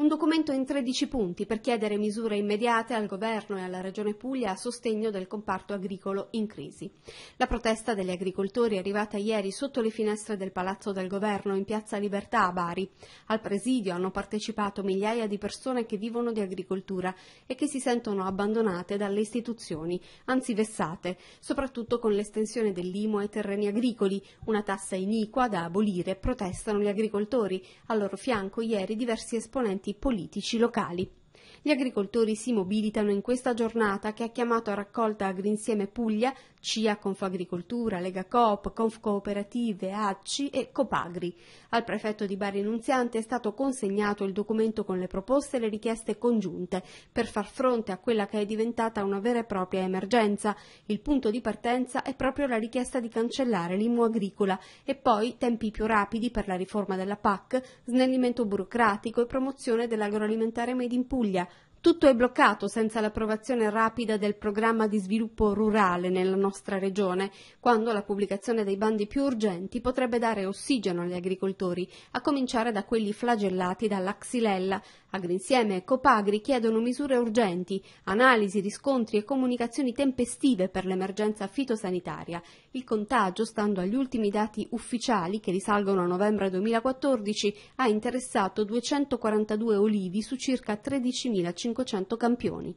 un documento in 13 punti per chiedere misure immediate al governo e alla Regione Puglia a sostegno del comparto agricolo in crisi. La protesta degli agricoltori è arrivata ieri sotto le finestre del Palazzo del Governo in Piazza Libertà a Bari. Al presidio hanno partecipato migliaia di persone che vivono di agricoltura e che si sentono abbandonate dalle istituzioni, anzi vessate, soprattutto con l'estensione dell'IMO ai terreni agricoli, una tassa iniqua da abolire, protestano gli agricoltori. Al loro fianco ieri diversi esponenti partiti politici locali. Gli agricoltori si mobilitano in questa giornata che ha chiamato a raccolta Agrinsieme Puglia, CIA Confagricoltura, Lega Coop, Confcooperative, ACCI e Copagri. Al prefetto di Bari Nunziante è stato consegnato il documento con le proposte e le richieste congiunte per far fronte a quella che è diventata una vera e propria emergenza. Il punto di partenza è proprio la richiesta di cancellare l'IMU agricola e poi tempi più rapidi per la riforma della PAC, snellimento burocratico e promozione dell'agroalimentare made in Puglia Puglia Tutto è bloccato senza l'approvazione rapida del programma di sviluppo rurale nella nostra regione, quando la pubblicazione dei bandi più urgenti potrebbe dare ossigeno agli agricoltori, a cominciare da quelli flagellati dalla xylella. Agrinsieme e Copagri chiedono misure urgenti, analisi, riscontri e comunicazioni tempestive per l'emergenza fitosanitaria. Il contagio, stando agli ultimi dati ufficiali che risalgono a novembre 2014, ha interessato 242 olivi su circa 13.500 500 campioni.